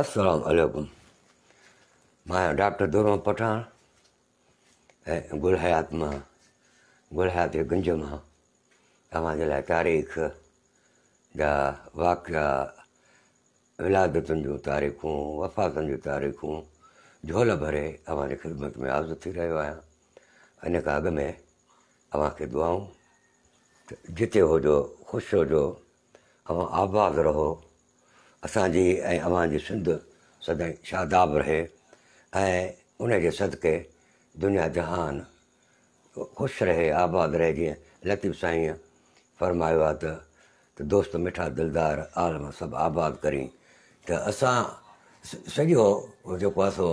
असलामकुम मां डॉक्टर धूरम पठाण ऐं गुड़हयात मां गुड़ हयात जे गुंज मां अवांजे लाइ तारीख़ जा वाकिया विलादतुनि जूं तारीख़ूं वफ़ातुनि जूं तारीख़ूं झोल भरे अवांजे ख़िदमत में आब थी रहियो आहियां इन खां अॻु में दुआऊं जिते हुजो ख़ुशि हुजो रहो असांजी ऐं अवांजी सिंध सदाईं शादाब रहे ऐं उन जे सदिके दुनिया जहान ख़ुशि रहे आबादु रहे जीअं लतीफ़ साईं फ़रमायो आहे त दोस्त मिठा दिलदार आलम सभु आबादु करी त असां सॼो जेको आहे सो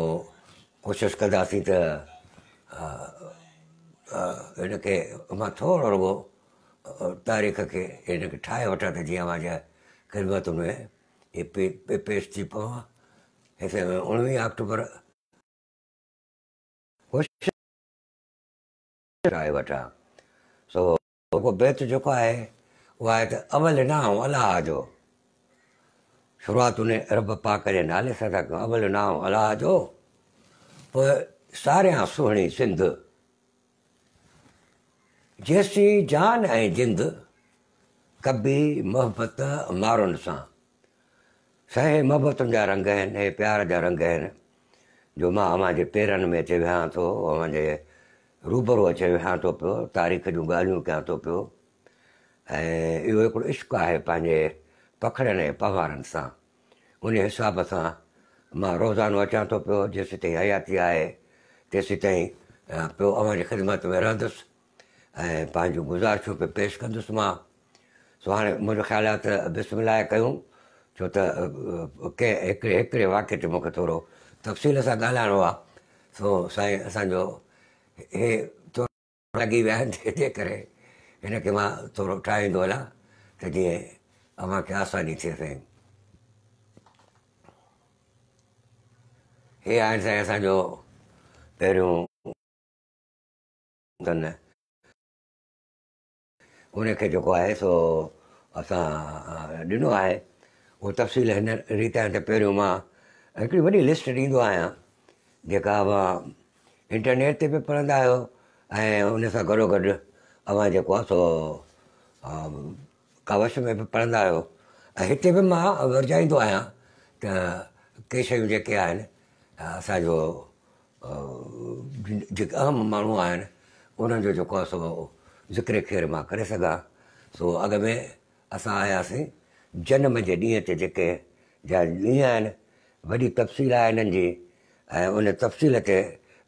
कोशिशि कंदासीं त हिनखे मां थोरो रुॻो तारीख़ खे हिनखे ठाहे वठां त जीअं मां जंहिं ख़िदमतुनि में पे, पेश थी पवां हिते उणिवीह अक्टूबर आहे आहे आहे वठां सो जेको जेको त अलाह जो शुरूआति उन रब पाक जे नाले सां था कयूं अवल ना अलाह जो पोइ सारिया सुहिणी सिंध जेसी जान ऐं जिंद कबी मोहबत मारुनि सां साहे मोहबतुनि जा रंग आहिनि हीअ प्यार जा रंग आहिनि जो मां अवांजे पेरनि में अचे वेहां थो अवांजे रूबरू अचे वेहा थो पियो तारीख़ जूं ॻाल्हियूं कयां थो पियो ऐं इहो हिकिड़ो इश्क़ आहे पंहिंजे पखड़नि ऐं पहाड़नि सां उन हिसाब सां मां रोज़ानो अचां थो पियो जेसि ताईं हयाती आहे तेसि ताईं पियो अवांजी ख़िदमत में रहंदुसि ऐं पंहिंजूं गुज़ारिशूं पियो पेश कंदुसि मां सो हाणे मुंहिंजो ख़्यालु आहे त बिस्मिलाए कयूं छो त के हिकिड़े हिकिड़े वाके ते मूंखे थोरो तफ़सील सां ॻाल्हाइणो आहे सो साईं असांजो हे लॻी विया आहिनि जंहिंजे करे हिनखे मां थोरो ठाहींदो हलां त जीअं अव्हां खे आसानी थिए साईं हे आहे साईं असांजो पहिरियों उनखे जेको आहे सो असां ॾिनो आहे उहो तफ़सील हिन रीति आहे त पहिरियों मां हिकिड़ी वॾी लिस्ट ॾींदो आहियां जेका तव्हां इंटरनेट ते बि पढ़ंदा आहियो ऐं उन सां गॾो गॾु अवां जेको आहे सो कवश में बि पढ़ंदा आहियो ऐं हिते बि मां वरजाईंदो आहियां त के शयूं जेके आहिनि असांजो जेके अहम माण्हू आहिनि उन्हनि जो जेको आहे सो ज़िक्र खे मां करे सघां सो अॻ में असां आयासीं जनम जे ॾींहं ते जेके जा ॾींहं आहिनि वॾी तफ़सील आहे हिननि जी ऐं उन तफ़सील ते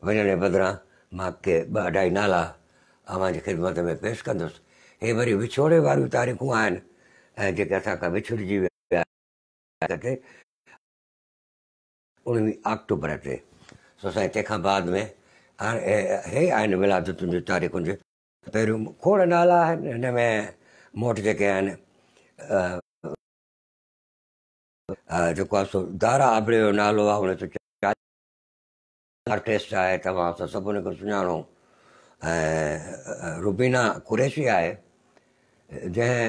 वञण जे बदिरां मां के ॿ अढाई नाला अव्हां जी ख़िदमत में पेश कंदुसि हे वरी विछोड़े वारियूं तारीख़ूं आहिनि ऐं जेके असांखां विछड़जी विया उणिवीह अक्टूबर ते सो साईं तंहिंखां बाद में हाणे हे आहिनि विलादतुनि जूं तारीख़ुनि जूं पहिरियों खोड़ नाला आहिनि हिन में मोट जेके आहिनि जेको आहे सो दारा आबरे जो नालो आहे हुन सौ आर्टिस्ट आहे तव्हां सां सभु हुनखे सुञाणो ऐं रुबीना कुरेशी आहे जंहिं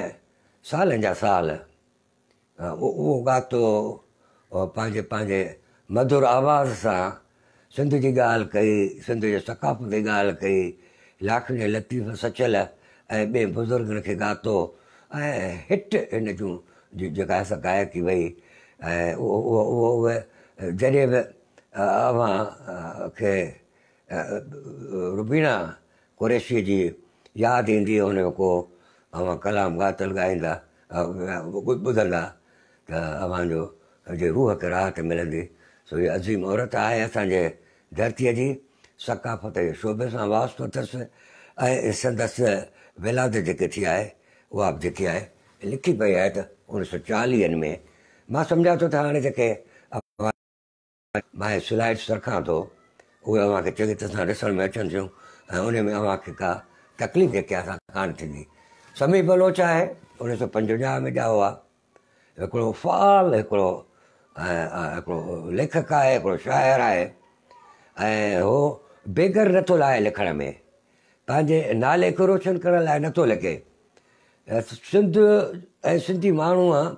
सालनि जा साल उहो गातो पंहिंजे पंहिंजे मधुर आवाज़ सां सिंध जी ॻाल्हि कई सिंध जे सकाफ़त जी ॻाल्हि कई लाखनि जे लतीफ़ सचियल ऐं ॿिए बुज़ुर्गनि खे ॻायो ऐं हिट हिन जूं जेका असां गायकी वई ऐं उहो उहो उहो उहे जॾहिं बि अव्हां खे रुबीणा क़ुरेशीअ जी यादि ईंदी हुन को कलाम ॻातल ॻाईंदा ॿुधंदा त अव्हां जो रूह खे राहत मिलंदी सो हीअ अज़ीम औरत आहे असांजे धरतीअ जी सकाफ़त जे शोभे सां वास्तो अथसि ऐं संदसि विलाद जेके थी आहे उहा बि जेकी आहे लिखी पई आहे त उणिवीह सौ चालीहनि में मां सम्झा थो त हाणे जेके मां स्लाइड्स रखां थो उहे अव्हांखे चङी तरह सां ॾिसण में अचनि थियूं ऐं उन में अव्हांखे का तकलीफ़ जेके आहे कान थींदी समीर बलोच आहे उणिवीह सौ पंजवंजाह में ॼाओ आहे हिकिड़ो फाल हिकिड़ो हिकिड़ो लेखक आहे हिकिड़ो शाइर आहे ऐं उहो बेघर नथो लाहे लिखण में पंहिंजे नाले खे रोशन करण लाइ नथो लिखे सिंध ऐं सिंधी माण्हू आहे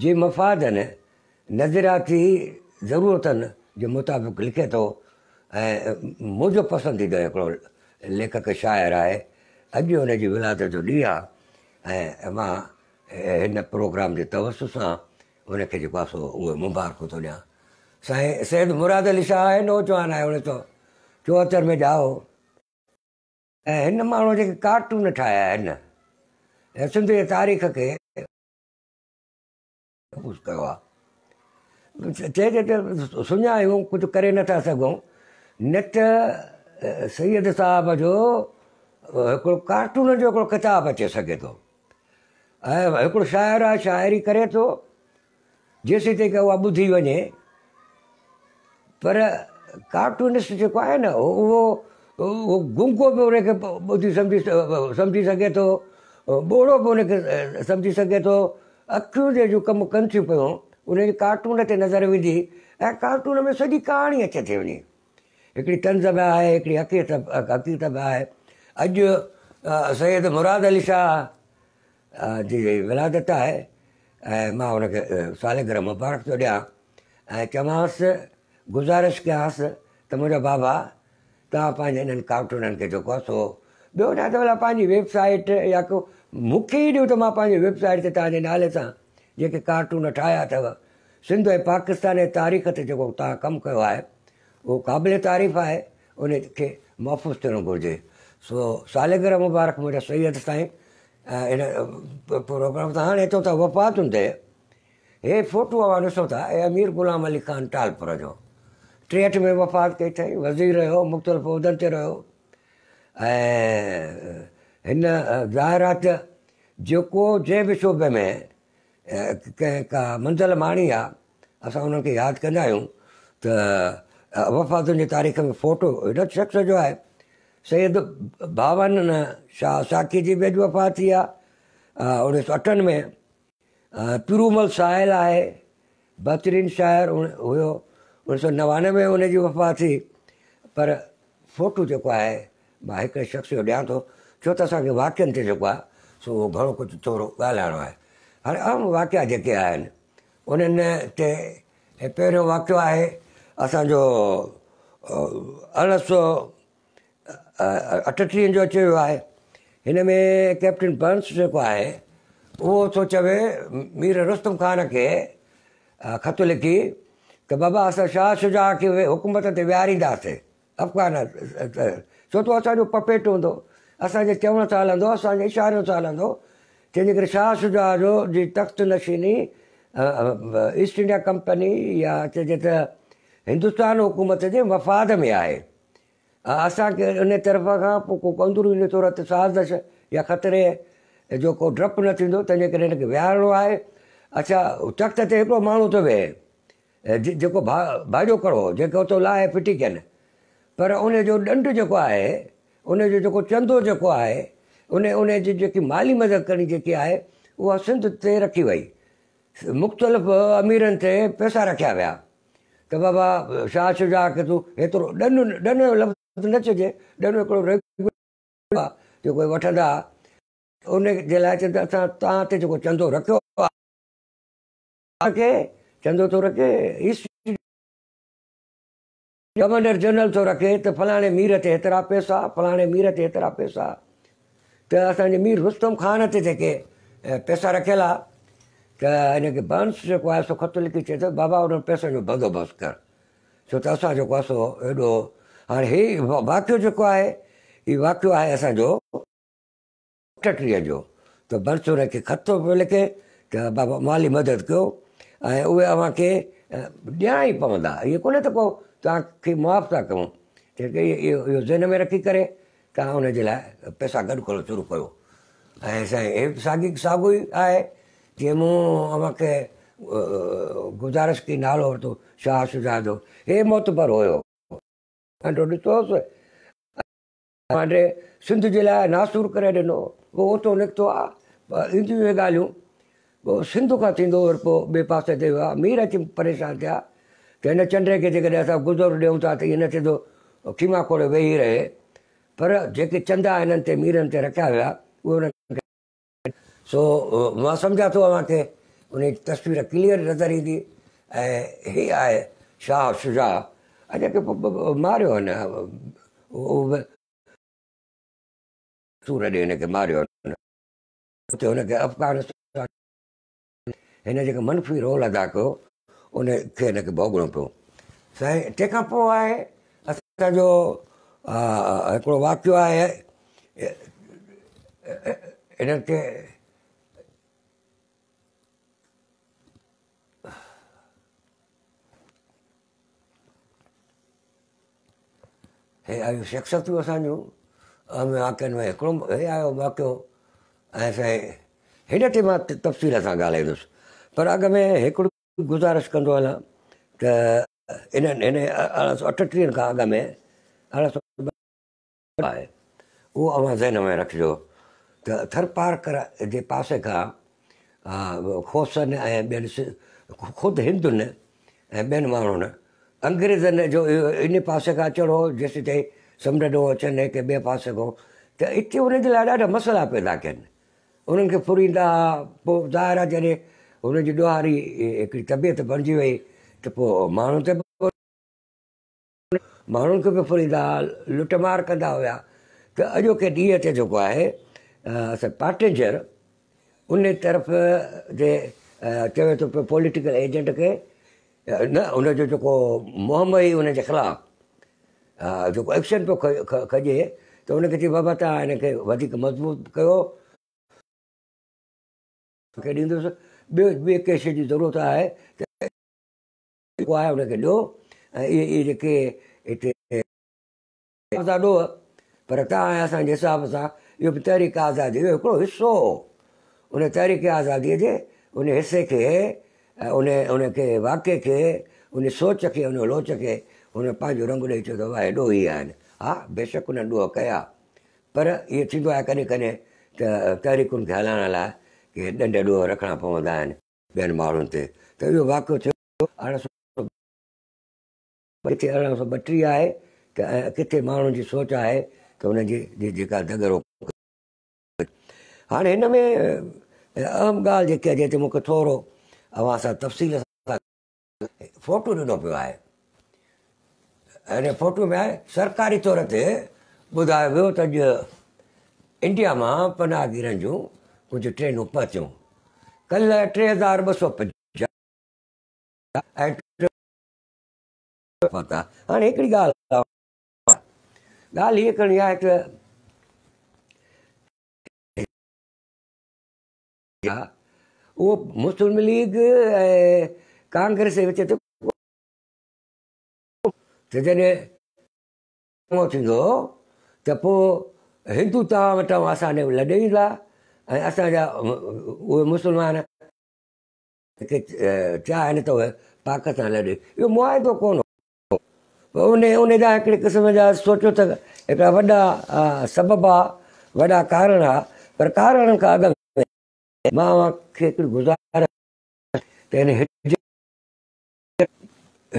जे मफ़ाद आहिनि नज़रियाती ज़रूरतनि जे मुताबिक़ लिखे थो ऐं मुंहिंजो पसंदीदो हिकिड़ो लेखक शाइरु आहे अॼु हुन जी विलायत जो ॾींहुं आहे ऐं मां हिन प्रोग्राम जे तवस सां हुनखे जेको आहे सो उहो मुबारक थो ॾियां साईं सैद मुराद अली शाह आहे नौजवान आहे उणिवीह सौ चोहतरि में ॼाओ ऐं हिन माण्हू जेके कार्टून ठाहिया आहिनि ऐं सिंध तारीख़ खे कयो आहे चएजे त सुञायूं कुझु करे नथा सघूं न त सैद साहब जो हिकिड़ो कार्टून जो हिकिड़ो किताबु अचे सघे थो ऐं हिकिड़ो शाइर आहे शाइरी करे थो जेसीं ताईं उहा ॿुधी वञे पर कार्टूनिस्ट जेको आहे न उहो उहो गुंगो बि उनखे ॿुधी सम्झी सम्झी सघे थो ॿोड़ो बि उनखे सम्झी सघे थो अखियूं जे जो कमु कनि थियूं पियूं उनजी कार्टून ते नज़र विझी ऐं कार्टून में सॼी कहाणी अचे थी वञे हिकिड़ी तंज़ बि आहे हिकिड़ी बि आहे अॼु सैद मुराद अली शाह जी विलादत आहे ऐं मां हुनखे साले घर मुबारक थो ॾियां ऐं चवांसि गुज़ारिश कयांसि त मुंहिंजा बाबा तव्हां पंहिंजे हिननि कार्टूननि खे जेको आहे सो ॿियो छा त भला पंहिंजी वेबसाइट या को मुख्य ही ॾियो त वेबसाइट से तव्हांजे नाले सां जेके कार्टून ठाहिया अव सिंधु ऐं पाकिस्तान तारीख़ ते जेको तव्हां है वो आहे क़ाबिल तारीफ़ आहे उन महफ़ूज़ थे घुर्ज सो सालगिरह मुबारक मुंहिंजा सैद साईं हिन प्रोग्राम सां हाणे अचो था वफ़ातुनि ते हे फोटो हवा ॾिसो था ऐं अमीर ग़ुलाम अली ख़ान टालपुर जो टेहठि में वफ़ात कई अथई वज़ीर रो मुख़्तलिफ़ उहिदनि ते रहियो ऐं हिन ज़ाहिरात जेको जंहिं बि शोभे में कंहिं का मंज़िल माणी आहे असां खे यादि कंदा आहियूं त वफ़ातुनि जी तारीख़ में फ़ोटो हिन शख़्स जो आहे सैद भावन शाह साखी जी बि अॼु वफ़ा थी आहे उणिवीह सौ अठनि में तिरुमल साहिल आहे बदतरीन शाइरु हुयो उणिवीह सौ नवानवे में हुनजी वफ़ा थी पर फ़ोटू जेको आहे मां हिकिड़े शख़्स जो ॾियां थो छो त असांखे वाक्यनि ते जेको आहे सो उहो घणो कुझु थोरो ॻाल्हाइणो आहे हाणे आम वाक्या जेके आहिनि उन्हनि ते पहिरियों वाक्यो आहे असांजो अरिड़हं सौ अठटीह जो अची वियो आहे हिन में कैप्टन बंस जेको आहे उहो थो चवे मीर रुस्तम खान खे ख़तु लिखी त बाबा असां शाह शुजा खे हुकूमत ते विहारींदासीं अफ़गान छो त असांजो पपेट हूंदो असांजे चवण सां हलंदो असांजे इशारे सां हलंदो तंहिंजे करे शाह शुजा जो जी तख़्त नशीनी ईस्ट इंडिया कंपनी या चइजे त हिंदुस्तान हुकूमत जे मफ़ाद में आहे असांखे उन तरफ़ खां पोइ को अंदरियूं न तौर ते साज़श या ख़तरे जो को डपु न थींदो तंहिंजे करे हिनखे विहारणो आहे अच्छा तख़्त ते हिकिड़ो माण्हू थो वेहे जेको भा भाॼो कड़ो जेको उतो लाहे फिटी कनि पर उनजो ॾंढु जेको आहे उन जो जेको चंदो जेको आहे उन उन जी जेकी माली मदद करणी जेकी आहे उहा सिंध ते रखी वई मुख़्तलिफ़ अमीरनि ते पैसा रखिया विया त बाबा छा तूं हेतिरो ॾन ॾन लफ़्ज़ न चइजे ॾन हिकिड़ो जेको वठंदा उन जे लाइ चवंदा असां तव्हां ते जेको चंदो रखियो आहे चंदो थो रखे ईस्ट गवर्नर जनरल थो रखे त फलाणे मीर ते हेतिरा पैसा फलाणे मीर ते हेतिरा पैसा त असांजे मीर हुस्म खान ते जेके पैसा रखियल आहे त हिनखे बंस जेको आहे सो ख़तु लिखी चए थो बाबा हुन पैसनि जो बंदोबस्तु कर छो त असां जेको आहे सो हेॾो हाणे हे वाक़ियो जेको आहे हीउ वाक़ियो आहे असांजो सेक्रेटरीअ जो त बंस हुनखे ख़तु पियो लिखे त बाबा माली मदद कयो ऐं उहे अव्हांखे ॾियणा ई पवंदा इहे कोन्हे त को तव्हांखे माफ़ु था कयूं जेके इहो इहो ज़हन में रखी करे तव्हां हुनजे लाइ पैसा गॾु करणु शुरू कयो ऐं साईं हे साॻी साॻियो ई आहे मूं जंहिंमहि गुज़ारिश कई नालो वरितो शाह शुजा जो हे मोतबर हुयो अचोसि असांजे सिंध जे लाइ नासूर करे ॾिनो उहो ओतिरो निकितो आहे पर ईंदियूं इहे ॻाल्हियूं पोइ सिंधु खां थींदो वरी पोइ ॿिए पासे ते विया मीर अची परेशान थिया त हिन चंड खे जेकॾहिं असां गुज़र ॾियूं था त इहो न थींदो खीमा खोड़े वेही रहे पर जेके चंदा हिननि ते मीरनि ते रखिया विया उहे हुननि सो मां सम्झा थो अवांखे हुन जी तस्वीर क्लीअर नज़र ईंदी ऐं हीअ आहे शाह शुजा जेके मारियो हिन सूर ॾे हिनखे मारियो हुनखे अफ़गानिस्तान हिन जेको मनफ़ी रोल अदा कयो उन खे हिनखे भोगणो पियो साईं तंहिंखां पोइ आहे असांजो हिकिड़ो वाक्यो आहे हिनखे आयो शख़्सियतूं असांजूं अमे वाक्यनि में हिकिड़ो हे आयो वाक्यो ऐं साईं हिन ते मां तफ़सील सां ॻाल्हाईंदुसि पर अॻु में हिकिड़ो गुज़ारिश कंदो हलां त इन इन अरिड़हं सौ अठटीहनि खां अॻु में अरिड़हं सौ आहे उहो अवां ज़हन में रखिजो त थर पार्क जे पासे खां खोसनि ऐं ॿियनि ख़ुदि हिंदुनि ऐं ॿियनि माण्हुनि अंग्रेज़नि जो इहो इन पासे खां चढ़ो जेसि ताईं समुंड जो अचनि के ॿिए पासे खां त इते उन्हनि जे लाइ ॾाढा मसाला पैदा कनि उन्हनि खे फुरींदा पोइ ज़ाहिर जॾहिं हुनजी ॾुहारी हिकिड़ी तबियत बणिजी वई त पोइ माण्हू ते माण्हुनि खे बि फुरींदा हुआ लुटमार कंदा हुआ त अॼोके ॾींहं ते जेको आहे असां पाटेजर उन तरफ़ जे चवे थो पियो पॉलिटिकल एजेंट खे न उनजो जेको मुहम हुई हुनजे ख़िलाफ़ु जेको एक्शन पियो कजे त हुनखे चई बाबा तव्हां हिनखे वधीक मज़बूत कयो ॾींदुसि ॿियो ॿिए कंहिं शइ जी ज़रूरत आहे त जेको आहे हुनखे ॾियो ऐं इहे इहे जेके हिते ॾियो पर तव्हां असांजे हिसाब सां इहो बि तहरीक आज़ादी जो हिकिड़ो हिसो हो उन तहरीक आज़ादीअ जे उन हिसे खे ऐं उन उनखे वाके खे उन सोच खे उन लोच खे हुन पंहिंजो रंग ॾेई चयो त वाह हेॾो ई आहिनि हा बेशक उन ॾोह कया पर इहो थींदो आहे कॾहिं कॾहिं त तहरीकुनि खे हलाइण लाइ की ॾंड ॾोह रखणा पवंदा आहिनि ॿियनि माण्हुनि ते त इहो वाकियो थियो अरिड़हं सौ किथे अरिड़हं सौ ॿटीह आहे त किथे माण्हुनि जी सोच आहे त हुनजी जी जेका धगड़ो हाणे हिन में अहम ॻाल्हि जेकी आहे जंहिं ते मूंखे थोरो अवां सां तफ़सील सां फोटू ॾिनो पियो आहे हिन फोटू में सरकारी तौर ते ॿुधायो वियो त अॼु इंडिया मां जूं कुझु ट्रेनूं पातियूं कल्ह टे हज़ार ॿ सौ पंजाह हाणे हिकिड़ी ॻाल्हि ॻाल्हि हीअ करणी आहे त उहो मुस्लिम लीग ऐं कांग्रेस जे विच ते जॾहिं थींदो त पोइ हिंदू तव्हां वटां असां लॾे ईंदा ऐं असांजा उहे मुस्लमान मुसलमान चाहिनि त उहे पाक सां लॾे इहो मुआदो कोन हो उन उन जा हिकिड़े क़िस्म जा सोचो त हिकिड़ा वॾा सबबु आहे वॾा कारण आहे पर कारण खां अॻु मां खे हिकिड़ी गुज़ार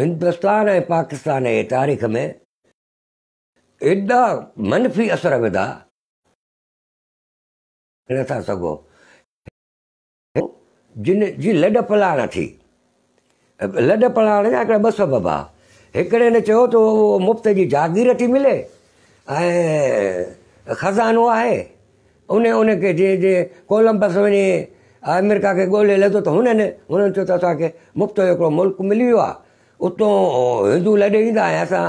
हिंदुस्तान ऐं पाकिस्तान जे तारीख़ में एॾा मनफ़ी असर विधा नथा सघो जिन जी लॾ पलाण थी लॾ पलाण जा हिकिड़ा ॿ सबबु आहे हिकिड़े न चयो त उहो मुफ़्त जी जागीर थी मिले ऐं ख़ज़ानो आहे उन उनखे जे जे कोलंबस वञे अमेरिका खे ॻोल्हे लथो त हुननि हुननि चयो त असांखे मुफ़्त हिकिड़ो मुल्क मिली वियो आहे उतो हिंदू लॾे ईंदा ऐं असां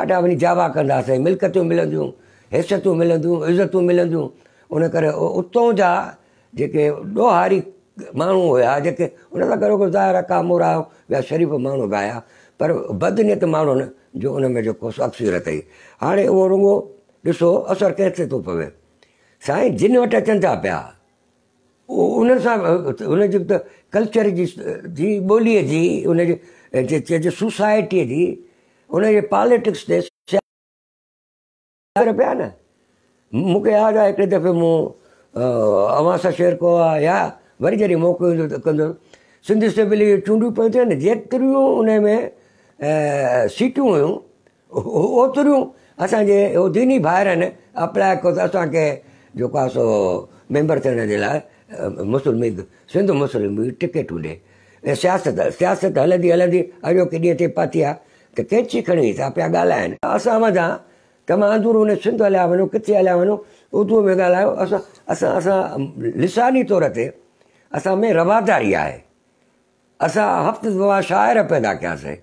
ॾाढा वञी जावा कंदासीं मिल्कतियूं मिलंदियूं हिसियतूं मिलंदियूं इज़तूं मिलंदियूं उन करे उतां जा जेके ॾोहारी माण्हू हुया जेके उन सां गॾु गुज़ार का मोरा ॿिया शरीफ़ माण्हू ॻाया पर बदनियत माण्हुनि जो उन में जेको सफ़सीर अक्सूरती हाणे उहो रुगो ॾिसो असरु कंहिं ते थो पवे साईं जिन वटि अचनि था पिया उहो उन सां उनजी त कल्चर जी जी ॿोलीअ जी उनजी चइजे सोसाइटीअ जी उनजे पॉलिटिक्स ते पिया न मूंखे यादि आहे हिकिड़े दफ़े मूं अवां सां शेयर कयो आहे या वरी जॾहिं मौको ईंदो त कंदो सिंधी जी चूंडियूं पियूं थियनि जेतिरियूं उन में सीटियूं हुयूं ओतिरियूं असांजे उहो दिनी भाइरनि अप्लाए कयो त असांखे जेको आहे सो मेंबर थियण जे लाइ मुस्लिम लीग सिंधु मुस्लिम लीग टिकेटूं ॾे ऐं सियासत सियासत हलंदी हलंदी अॼोके केॾी ते पाती आहे त कैची खणी था पिया ॻाल्हाइनि असां मथां त मां हुन सिंध हलिया वञो किथे हलिया वञो उर्दू में ॻाल्हायो असां असां असां लिसानी तौर ते असां में रवादारी आहे असां हफ़्ते दवा शाइर पैदा कयासीं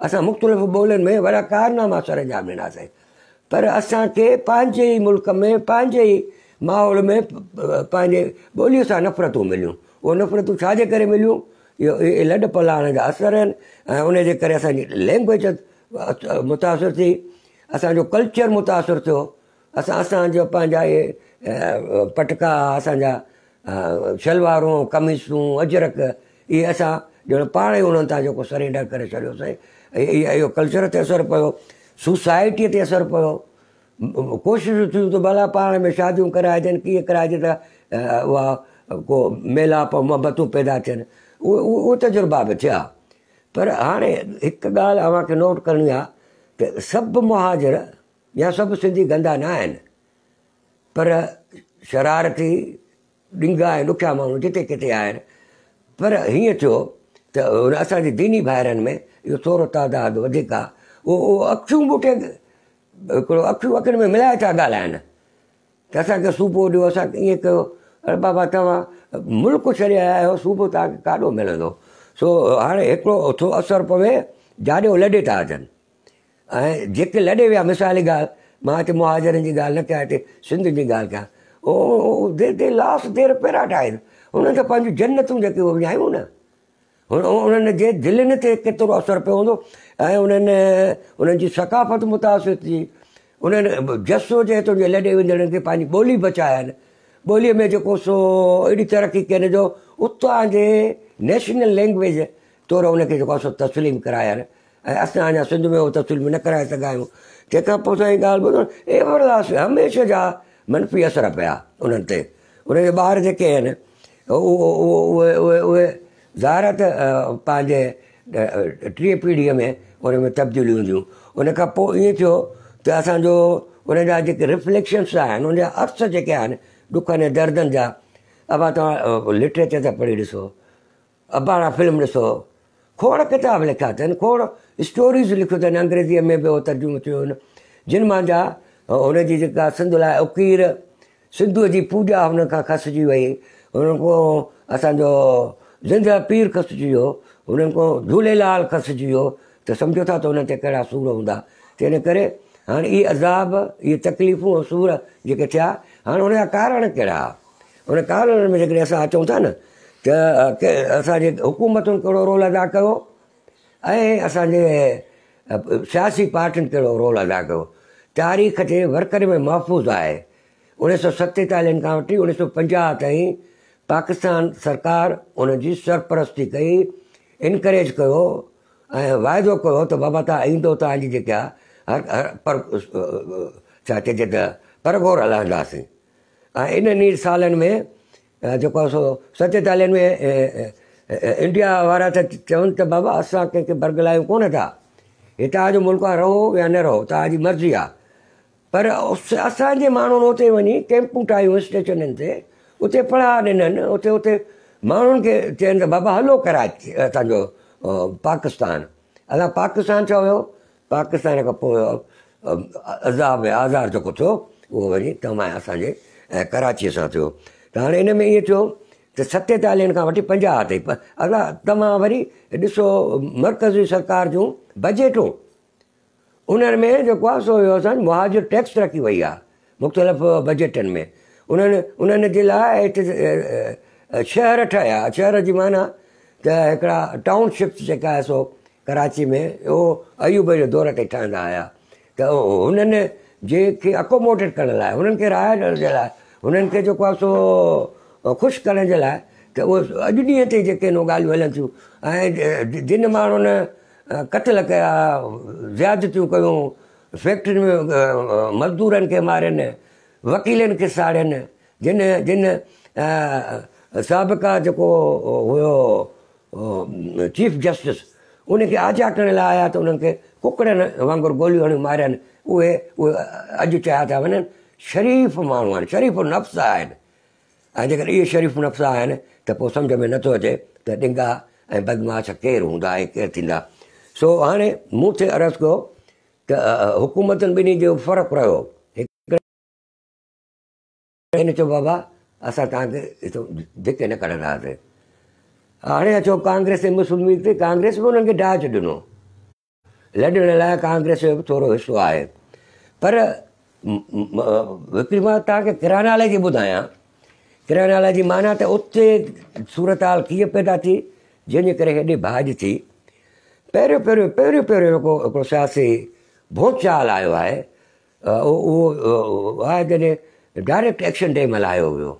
असां मुख़्तलिफ़ ॿोलियुनि में वॾा कारनामा सर जा ॾिनासीं पर असांखे पंहिंजे ई मुल्क़ में पंहिंजे ई माहौल में पंहिंजे ॿोलीअ सां नफ़रतूं मिलियूं उहो नफ़रतूं छाजे करे मिलियूं इहो इहे लॾ पलाण जा असर आहिनि ऐं उनजे करे असांजी लैंग्वेज मुतासिर थी असांजो कल्चर मुतासिर थियो असां असांजो पंहिंजा इहे पटका असांजा शलवारूं कमीसूं अजरक इहे असां ॼण पाण ई उन्हनि तां जेको सरेंडर करे छॾियोसीं इहो इहो कल्चर ते असरु पियो सोसाइटीअ ते असरु पियो कोशिशूं थियूं त भला पाण में शादियूं कराइजनि कीअं कराइजे त उहा को मेलाप मोहबतूं पैदा थियनि उहे उहे तजुर्बा बि थिया पर हाणे हिकु ॻाल्हि अव्हांखे नोट करणी आहे त सभु मुहाजर या सभु सिंधी गंदा न आहिनि पर शरारती ॾींगा ऐं ॾुखिया माण्हू जिते किथे आहिनि पर हीअं थियो त हुन असांजे दीनी भाइरनि में इहो थोरो तादादु वधीक आहे उहो उहो अखियूं बुटे हिकिड़ो अखियूं अखियुनि में मिलाए था ॻाल्हाइनि त असांखे सुबुह ॾियो असां ईअं कयो अरे बाबा तव्हां मुल्क छॾे आया आहियो सुबुह तव्हांखे काॾो मिलंदो सो हाणे हिकिड़ो थो असरु पवे झाडियो लॾे था अचनि ऐं जेके लॾे विया मिसाल ॻाल्हि मां हिते मुहाजरनि जी ॻाल्हि न कयां हिते सिंध जी ॻाल्हि कयां ओ दे दे लास्ट देर पेराट आहिनि हुननि खे पंहिंजूं जन्नतूं जेके विञायूं न हुन उन्हनि जे दिलनि ते केतिरो असरु पियो हूंदो ऐं उन्हनि उन्हनि जी सकाफ़त मुतासिर थी उन्हनि जसो जे तुंहिंजे लॾे वेंदड़नि खे पंहिंजी ॿोली बचाया आहिनि ॿोलीअ में जेको सो एॾी तरक़ी करण जो उतां जे नेशनल लैंग्वेज तौरु हुनखे जेको आहे सो तस्लीम कराया ऐं असां अञा सिंध में उहो में न कराए सघां आहियूं तंहिंखां पोइ साईं ॻाल्हि ॿुधो एमरलास हमेशह जा मनफी असर पिया उन्हनि ते हुनजा ॿार जेके आहिनि उहो उहो उहे उहे उहे त पंहिंजे टीह पीढ़ीअ में उन में तब्दीलियूं हूंदियूं उन खां पोइ ईअं थियो त असांजो उन जा जेके रिफ्लेक्शन्स आहिनि उनजा अर्थ जेके आहिनि ॾुखनि ऐं दर्दनि जा अबा तव्हां लिटरेचर था पढ़ी ॾिसो अबाणा फिल्म ॾिसो खोड़ किताब लिखिया अथनि खोड़ स्टोरीज़ लिखियूं अथनि अंग्रेजीअ में बि उहो तर्जुमो थियो हुन जिन मां जा हुनजी जेका सिंधु लाइ उकीर सिंधूअ जी पूॼा हुन खां खसिजी वई हुन खां असांजो जिंद पीर खसिजी वियो हुन खां झूलेलाल खसिजी वियो त सम्झो था त हुन ते कहिड़ा सूर हूंदा त हिन करे हाणे इहे अज़ाब इहे तकलीफ़ूं ऐं सूर जेके थिया हाणे हुनजा कारण कहिड़ा हुन कारण में जेकॾहिं असां अचूं था न કે આસા જે હુકુમત કરો રોલ અદા કરો એ આસા જે શાસી પાર્ટી ન તે રોલ અદા કરો તારીખે વર્કર મે محفوظ આય 1947 કા 1950 પાકિસ્તાન સરકાર ઉનેજી સરપરસ્તી ગઈ એનકરેજ કરો વાયદો કરો તો બાબા તા એndo તા જ કે હર પર ચાટે જ પર ભોર લાલાસે આ ઇને નીર સાલન મે जेको आहे सो सतेतालीहनि में इंडिया वारा त चवनि त बाबा असां कंहिंखे बरगलायूं कोन था हितां जो मुल्क आहे रहो या न रहो तव्हांजी मर्ज़ी आहे पर असांजे माण्हुनि उते वञी कैंपू ठाहियूं स्टेशननि ते उते पढ़ा ॾिननि उते उते माण्हुनि खे चवनि त बाबा हलो कराची असांजो पाकिस्तान असां पाकिस्तान चयो हुयो पाकिस्तान खां पोइ अज़ाब आज़ार जेको थियो उहो वरी तव्हां असांजे ऐं कराचीअ सां थियो त हाणे इन में ईअं थियो त सतेतालीहनि खां वठी पंजाह ताईं अदा तव्हां वरी ॾिसो मर्कज़ी सरकार जूं बजेटूं उन्हनि में जेको आहे सो असां मुआजरु टैक्स रखी वई आहे मुख़्तलिफ़ बजेटनि में उन्हनि उन्हनि जे लाइ हेठि शहर ठहिया शहर जी माना त हिकिड़ा टाउनशिप जेका आहे सो कराची में उहो अयूब जे दौर ते ठहंदा हुया त हुननि जंहिंखे अकोमोडेट करण लाइ हुननि खे राहे ॾियण जे लाइ उन्हनि खे जेको आहे सो ख़ुशि करण जे लाइ त उहो अॼु ॾींहं ते जेके आहिनि ॻाल्हियूं हलनि थियूं ऐं जिन माण्हुनि क़तल कया ज़्यादतियूं कयूं फैक्ट्रियुनि में मज़दूरनि खे मारनि वकीलनि खे साड़नि जिन जिन साबिका जेको हुयो चीफ जस्टिस उनखे करण लाइ आया त उन्हनि खे कुकड़नि वांगुरु गोलियूं हणियूं मारनि उहे उहे अॼु चया था वञनि शरीफ़ माण्हू आहिनि शरीफ़ नफ़्स आहिनि ऐं जेकॾहिं इहे शरीफ़ नफ़्स आहिनि त पोइ सम्झ में नथो अचे त ॾिंगा ऐं बदमाश केरु हूंदा ऐं केरु थींदा सो हाणे मूं थिए अर्ज़ु कयो त हुकूमत ॿिन्ही जो फ़र्क़ु रहियो न चओ बाबा असां तव्हांखे हितो धिके न कढंदासीं हाणे अचो कांग्रेस ऐं मुस्लिम लीग ते कांग्रेस बि हुननि खे डाच ॾिनो लॾण लाइ कांग्रेस जो बि थोरो हिसो आहे पर मां तव्हांखे किराने जी ॿुधायां किराने जी माना त उते सूरत हाल कीअं पैदा थी जंहिंजे करे हेॾे बाज थी पहिरियों पहिरियों पहिरियों पहिरियों जेको हिकिड़ो सियासी भोचाल आयो आहे उहो आहे जॾहिं डायरेक्ट एक्शन ॾे महिल आयो हुयो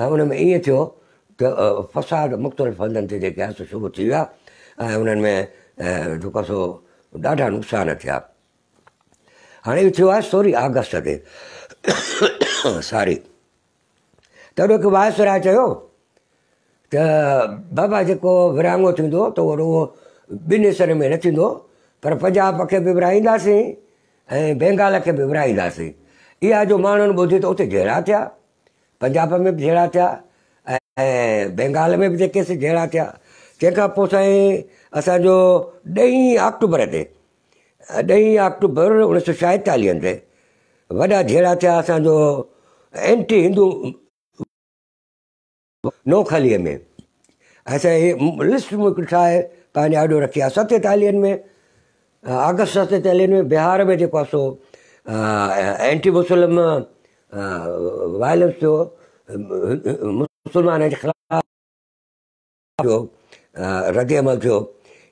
ऐं उन में ईअं थियो त फ़साद मुख़्तलिफ़ हंधनि ते जेके आहे सो शुरू थी विया ऐं उन्हनि में जेको सो ॾाढा नुक़सान थिया and it was sorry sorry day. एक तर हिकु वासरा चयो त बाबा जेको विरहाङो थींदो त उहो ॿिनि हिसनि में न थींदो पर पंजाब खे बि विरिहाईंदासीं ऐं बंगाल खे बि विरिहाईंदासीं इहा जो माण्हुनि ॿुधी त उते जहिड़ा थिया पंजाब में बि जहिड़ा थिया ऐं बेंगाल में बि जेके जहिड़ा थिया तंहिंखां पोइ साईं असांजो ॾहीं अक्टूबर ते ॾहीं अक्टूबर उणिवीह सौ छाएतालीह ते वॾा जहिड़ा थिया असांजो एंटी हिंदू नोखलीअ में असां इहे लिस्ट मूं ठाहे पंहिंजे ऑडियो रखी आहे सतेतालीहनि में अगस्त सतेतालीहनि में बिहार में जेको आहे सो एंटी मुस्लिम वायलेंस थियो मुस्लमान जे रद अमल थियो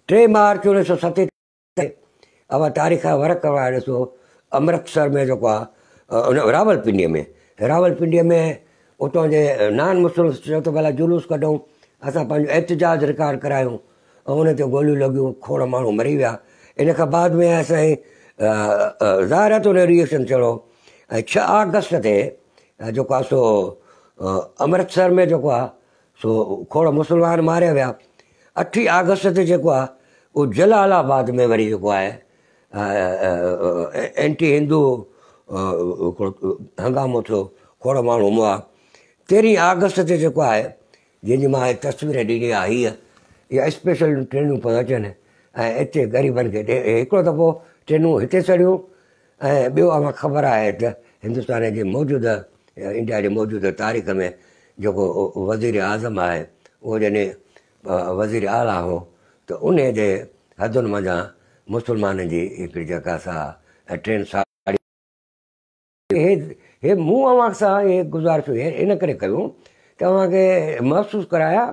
टे मार्च उणिवीह सौ सतेतालीह अवा तारीख़ वरक आहे ॾिसो अमृतसर में जेको आहे उन रावल पिंडीअ में रावल पिंडीअ में उतां जे नान मुस्लिम चयो त भला जुलूस कढूं असां पंहिंजो एतिजाज रिकॉड करायूं ऐं उन ते गोलियूं लॻियूं खोड़ माण्हू मरी विया इन खां बाद में असांजी ज़ाहिरातुनि जो रिएक्शन थियणो ऐं छह अगस्त ते जेको आहे सो अमृतसर में जेको आहे सो खोड़ मुस्लमान मारिया विया अठी अगस्त ते जेको आहे उहो जलालाबाद में वरी जेको आहे एंटी हिंदू हंगामो थियो खोड़ माण्हू हुआ तेरहीं अगस्त ते जेको आहे जंहिंजी मां तस्वीर ॾिनी आहे हीअ इहा स्पेशल ट्रेनूं पियूं अचनि ऐं हिते ग़रीबनि खे ॾे हिकिड़ो दफ़ो ट्रेनूं हिते चढ़ियूं ऐं ॿियो ख़बर आहे त हिंदुस्तान जे मौजूद इंडिया जे मौजूद तारीख़ में जेको वज़ीर आज़म आहे उहो जॾहिं वज़ीर आला हो त उन जे हदुनि मज़ा मुस्लमाननि जी हिकिड़ी जेका सां ट्रेन साल हे हे मूं अव्हां सां इहे गुज़ारिश इन करे कयूं त अव्हांखे महसूसु करायां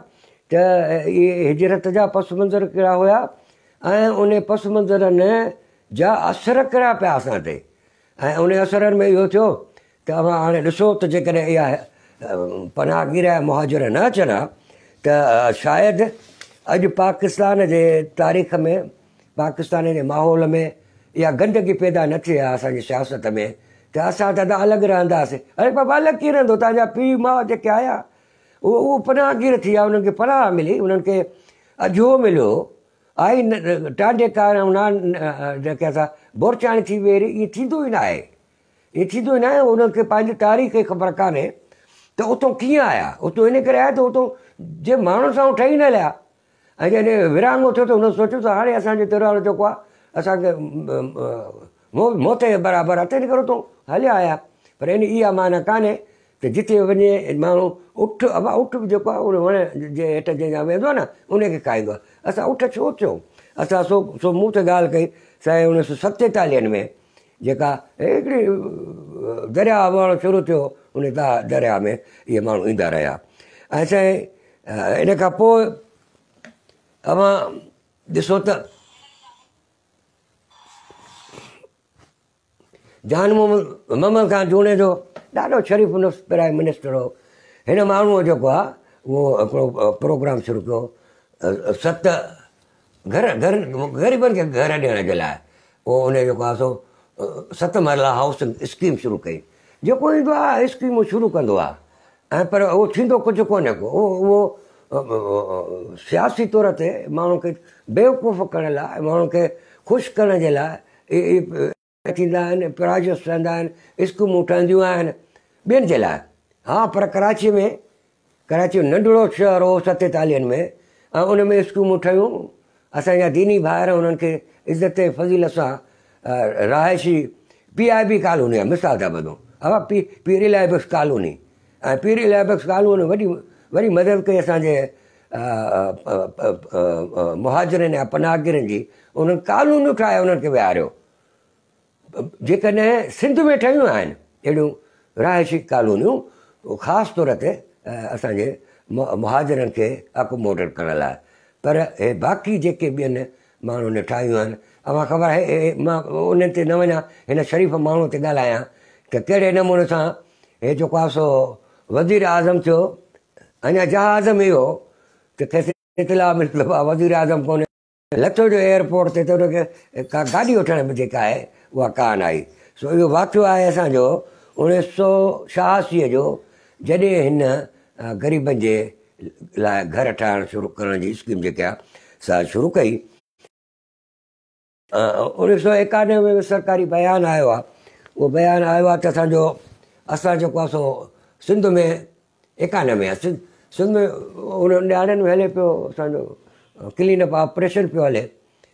त इहे हिजरत जा पस मंज़र कहिड़ा हुया ऐं उन पस मंज़रनि जा असर कहिड़ा पिया असां ते ऐं उन असरनि में इहो थियो त अव्हां हाणे ॾिसो त जेकॾहिं इहा पनाह गिरया मुहाजर न अचनि हा त शायदि अॼु पाकिस्तान जे तारीख़ में पाकिस्तान जे माहौल में इहा गंदगी पैदा न थिए आहे असांजी सियासत में त असां दादा अलॻि रहंदासीं अरे बाबा अलॻि कीअं रहंदो तव्हांजा पीउ माउ जेके आया उहो उहो पनाह कीअं थी विया उन्हनि खे पनाह मिली उन्हनि खे अजो मिलियो आई न टांडेकार ऐं न जेके असां बोरचाणी थी वेई इहे थींदो ई न आहे इहे थींदो ई न आहे उन्हनि खे पंहिंजी तारीख़ खे ख़बर कान्हे त उतां कीअं आया उतां इन करे आया त उतां जे माण्हुनि सां ठही न लिया ऐं जॾहिं विरहाङो थियो त हुन सोचियो त हाणे असांजो तिरहारो जेको आहे असांखे मोते बराबरि हथ निकिरो थो हलिया आया पर हिन इहा माना कान्हे त जिते वञे माण्हू उठ अबा उठ बि जेको आहे उन वण जे हेठि जंहिंजा वेंदो आहे न उनखे खाईंदो आहे असां उठ छो थियो असां सो सो मूं त ॻाल्हि कई साईं उणिवीह सौ सतेतालीहनि में जेका हिकिड़ी दरिया वहणु शुरू थियो उन दरिया में इहे माण्हू ईंदा रहिया ऐं साईं इन खां पोइ तव्हां ॾिसो त जान मोहम्मद मम्मान जूने जो ॾाढो शरीफ़ हुन प्राइम मिनिस्टर हो हिन माण्हू जेको आहे उहो हिकिड़ो प्रोग्राम शुरू कयो सत घर घर ग़रीबनि खे घर ॾियण जे लाइ उहो उन जेको आहे सो सत मरला हाउसिंग स्कीम शुरू कई जेको ईंदो आहे स्कीमूं शुरू कंदो आहे ऐं पर उहो थींदो कुझु कोन्हे को उहो उहो सियासी तौर ते माण्हू खे बेवकूफ़ करण लाइ माण्हू खे ख़ुशि करण जे लाइ थींदा आहिनि प्राजिस रहंदा आहिनि स्कूमूं ठहंदियूं आहिनि ॿियनि जे लाइ हा पर कराची में कराची नंढिड़ो शहर हो सतेतालीहनि में ऐं उन में स्कूमूं ठहियूं असांजा दीनी भाउर हुननि खे इज़त फज़ील सां रहाइशी पी आई बी कालूनी आहे मिसाल था ॿुधूं हा पी पी रीलिक्स कालूनी ऐं पीड़ी लाइबिक्स कालून वॾी वरी मदद कई असांजे मुहाजरनि या पनागिरनि जी उन्हनि कालूनियूं ठाहे उन्हनि खे विहारियो जेकॾहिं सिंध में ठहियूं आहिनि अहिड़ियूं रहाइशी कालूनियूं ख़ासि तौर ते असांजे मुहाजरनि खे अकोमोडेट करण लाइ पर हे बाक़ी जेके ॿियनि माण्हुनि ठाहियूं आहिनि अवां ख़बर आहे हे मां उन्हनि ते न वञा हिन शरीफ़ माण्हूअ ते ॻाल्हायां त कहिड़े नमूने सां हे जेको आहे सो वज़ीर आज़म थियो अञा जहाज में इहो की केसि इतलाउ मिलंदो आहे वज़ीर आज़म कोन्हे लथो जो एयरपोर्ट ते त हुनखे का गाॾी वठण में जेका आहे उहा कान आई सो इहो वाक़ियो आहे असांजो उणिवीह सौ छहासीअ जो जॾहिं हिन ग़रीबनि जे लाइ घर ठाहिणु शुरू करण जी स्कीम जेकी आहे शुरू कई उणिवीह सौ एकानवे में सरकारी बयानु आयो आहे उहो बयानु आयो आहे त असांजो असां जेको आहे सो सिंध में एकानवे आहे सिंध सिंध में उन ॾियारनि में हले पियो असांजो क्लीनप ऑपरेशन पियो हले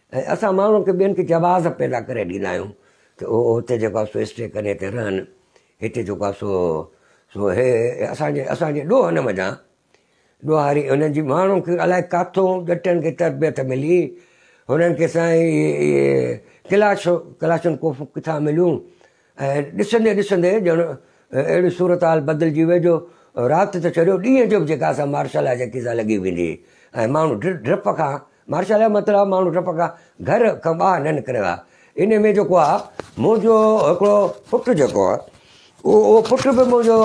ऐं असां माण्हू खे ॿियनि खे जवाज़ पैदा करे ॾींदा आहियूं त उहो हुते जेको आहे सो स्टे करे हिते रहनि हिते जेको आहे सो सो हे असांजे असांजे ॾोहनि न ॾोहारी हुननि जी माण्हू खे अलाए किथो ॾटनि खे तरबियत मिली हुननि खे साईं इहे कलाश कलाशनि को किथां मिलियूं ऐं ॾिसंदे ॾिसंदे ॼण अहिड़ी सूरत हाल बदिलजी वेजो राति त छॾियो ॾींहं जो बि जेका असां मार्शल आहे जेकी सां लॻी वेंदी ऐं माण्हू डप खां मार्शल जो मतिलबु माण्हू डप खां घर खां ॿाहिरि न निकिरे हा इन में जेको आहे मुंहिंजो हिकिड़ो पुटु जेको आहे उहो उहो पुटु बि मुंहिंजो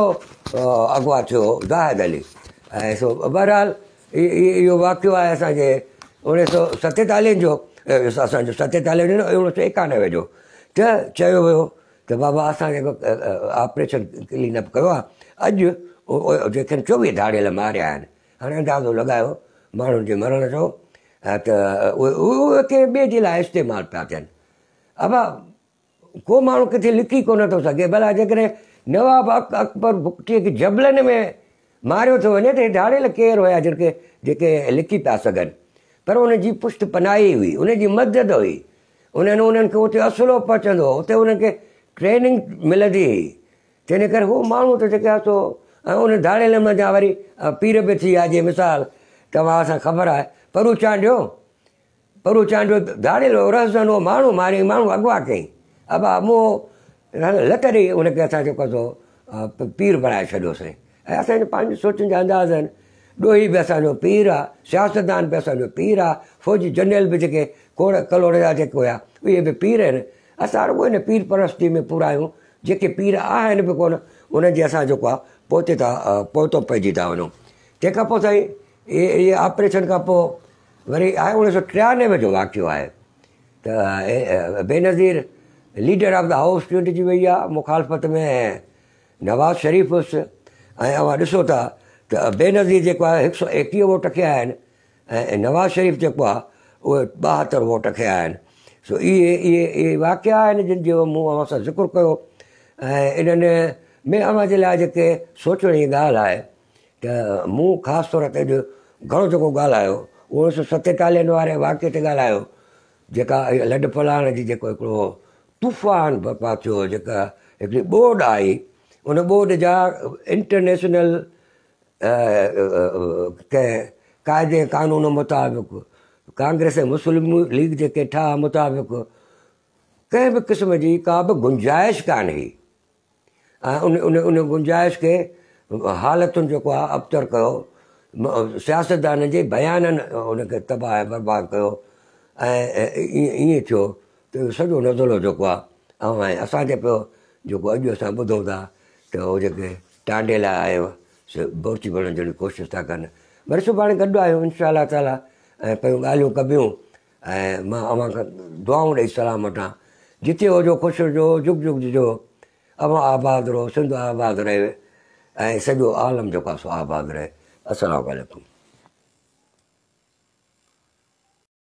अॻुवा थियो गाहिद अली ऐं सो बहरहाल इहो वाकियो आहे असांजे उणिवीह सौ सतेतालीह जो असांजो सतेतालीह ॾींहं उणिवीह सौ एकानवे जो त चयो वियो त बाबा असां जेको ऑपरेशन क्लीनअप कयो आहे अॼु जेके चोवीह धाड़ियल मारिया आहिनि हाणे अंदाज़ो लॻायो माण्हुनि जे मरण जो त उहे उहे कंहिं ॿिए जे लाइ इस्तेमालु पिया थियनि अबा को माण्हू किथे लिकी कोन थो सघे भला जेकॾहिं नवाब अक अकबर भुकटीअ खे जबलनि में मारियो थो वञे त हे धाड़ियल केरु हुया जेके जेके लिकी पिया सघनि पर उन्हनि पुष्ट पनाई हुई उन मदद हुई उन्हनि उन्हनि खे उते असलो पचंदो हुओ उते उन्हनि खे ट्रेनिंग मिलंदी हुई त करे उहो माण्हू त जेके आहे सो ऐं उन धारेला वरी पीर बि थी विया जीअं मिसाल तव्हां असां ख़बर आहे परू चांडियो परू चांडियो रहसन रसो माण्हू मारियईं माण्हू अॻुवा कयईं अबा मोह लकड़े उनखे असां जेको सो पीर बणाए छॾियोसीं ऐं असांजो पंहिंजी सोचनि जा अंदाज़ आहिनि ॾोही बि असांजो पीर आहे सियासतदान बि असांजो पीर आहे फ़ौजी जनरल बि जेके कोड़ कलोड़ जा जेके हुआ उहे बि पीर आहिनि असां हर हिन पीर परस्ती में पूरा आहियूं जेके पीर आहिनि बि कोन उनजे असां जेको आहे पोते था पोतो पइजी था वञो तंहिंखां पोइ साईं ये ऑपरेशन का पोइ वरी आहे उणिवीह सौ टियानवे जो वाक्य है तो Benazir leader of the house चूंडिजी वई मुखालफ़त में नवाज़ शरीफ़ हुयुसि ऐं था तो बेनज़ीर जो आहे हिकु सौ एकवीह वोट खया आहिनि नवाज़ शरीफ़ जो बहत्तर वोट खया सो ये ये इहे वाक़िया जिन जो मूं ज़िक्र कयो ऐं मेम जे लाइ जेके सोचण जी ॻाल्हि आहे त मूं ख़ासि तौर ते अॼु घणो जेको ॻाल्हायो उणिवीह सौ सतेतालीह वारे वाक्य ते ॻाल्हायो जेका लॾ फलाण जी जेको हिकिड़ो तूफ़ान बरपा थियो जेका हिकिड़ी बोड आई उन बोड जा इंटरनेशनल कंहिं क़ाइदे क़ानून मुताबिक़ कांग्रेस ऐं मुस्लिम लीग जेके ठा मुताबिक़ कंहिं बि क़िस्म जी का बि गुंजाइश कान हुई ऐं उन उन उन गुंजाइश खे हालतुनि जेको आहे अबतर कयो सियासतदान जे बयाननि उनखे तबाह ऐं बर्बादु कयो ऐं ईअं ईअं थियो त सॼो नज़ुलो जेको आहे ऐं असांखे पियो जेको अॼु असां ॿुधूं था त उहो जेके टांडे लाइ आयो से भोची भरण जहिड़ी कोशिशि था कनि वरी सुभाणे गॾु आहियूं इनशा अला ताला ऐं पंहिंजूं ॻाल्हियूं कबियूं ऐं मां अव्हां खां दुआऊं ॾेई सलाम वठां जिते हुजो ख़ुशि हुजो जुग जुग जो तव्हां आबाद रहो सिंधु आबाद रहे ऐं सॼो आलम जेको आहे सो आबाद रहे असलम